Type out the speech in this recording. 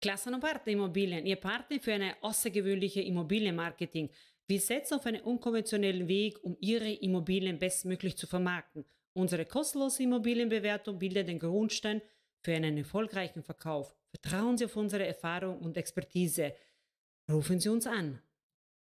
Klassen- und Partner Immobilien, Ihr Partner für eine außergewöhnliche Immobilienmarketing. Wir setzen auf einen unkonventionellen Weg, um Ihre Immobilien bestmöglich zu vermarkten. Unsere kostenlose Immobilienbewertung bildet den Grundstein für einen erfolgreichen Verkauf. Vertrauen Sie auf unsere Erfahrung und Expertise. Rufen Sie uns an.